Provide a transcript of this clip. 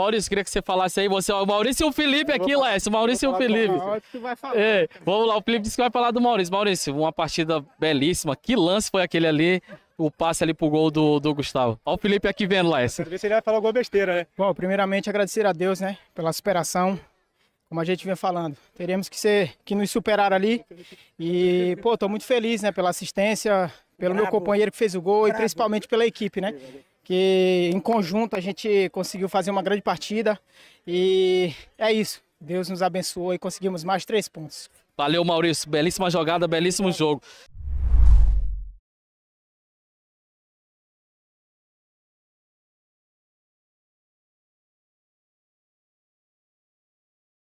Maurício, queria que você falasse aí. Você, o Maurício e o Felipe aqui, Lécio. Maurício e o Felipe. Falar, é, vamos lá, o Felipe disse que vai falar do Maurício. Maurício, uma partida belíssima. Que lance foi aquele ali? O passe ali pro gol do, do Gustavo. Olha o Felipe aqui vendo, Lécio. Quero ver se ele vai falar alguma besteira, né? Bom, primeiramente agradecer a Deus, né? Pela superação. Como a gente vinha falando, teremos que ser que nos superar ali. E, pô, tô muito feliz, né, pela assistência, pelo Bravo. meu companheiro que fez o gol Bravo. e principalmente pela equipe, né? que em conjunto a gente conseguiu fazer uma grande partida e é isso. Deus nos abençoou e conseguimos mais três pontos. Valeu, Maurício. Belíssima jogada, belíssimo jogo.